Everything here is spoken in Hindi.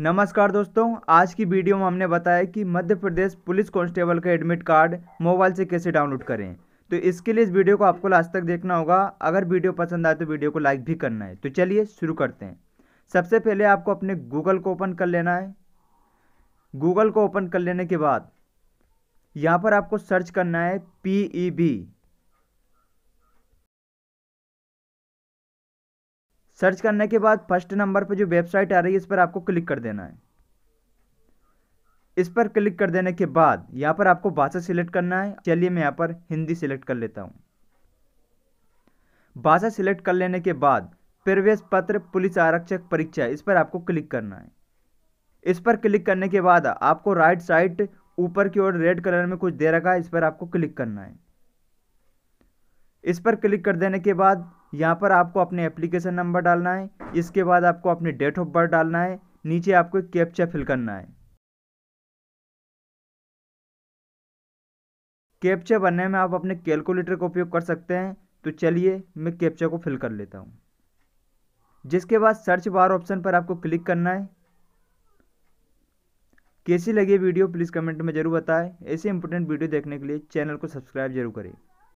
नमस्कार दोस्तों आज की वीडियो में हमने बताया कि मध्य प्रदेश पुलिस कांस्टेबल का एडमिट कार्ड मोबाइल से कैसे डाउनलोड करें तो इसके लिए इस वीडियो को आपको लास्ट तक देखना होगा अगर वीडियो पसंद आए तो वीडियो को लाइक भी करना है तो चलिए शुरू करते हैं सबसे पहले आपको अपने गूगल को ओपन कर लेना है गूगल को ओपन कर लेने के बाद यहाँ पर आपको सर्च करना है पी ई बी सर्च करने के बाद फर्स्ट नंबर पर जो वेबसाइट आ रही है इस पर आपको क्लिक कर देना है इस पर क्लिक कर देने के बाद यहाँ पर आपको भाषा सिलेक्ट करना है चलिए मैं यहाँ पर हिंदी सिलेक्ट कर लेता हूँ भाषा सिलेक्ट कर लेने के बाद प्रवेश पत्र पुलिस आरक्षक परीक्षा इस पर आपको क्लिक करना है इस पर क्लिक करने के बाद आपको राइट साइड ऊपर की ओर रेड कलर में कुछ दे रखा है इस पर आपको क्लिक करना है इस पर क्लिक कर देने के बाद यहाँ पर आपको अपने एप्लीकेशन नंबर डालना है इसके बाद आपको अपनी डेट ऑफ बर्थ डालना है नीचे आपको कैप्चा फिल करना है कैप्चा बनने में आप अपने कैलकुलेटर का उपयोग कर सकते हैं तो चलिए मैं कैप्चा को फिल कर लेता हूँ जिसके बाद सर्च बार ऑप्शन पर आपको क्लिक करना है कैसी लगी वीडियो प्लीज़ कमेंट में ज़रूर बताएं ऐसे इंपॉर्टेंट वीडियो देखने के लिए चैनल को सब्सक्राइब जरूर करें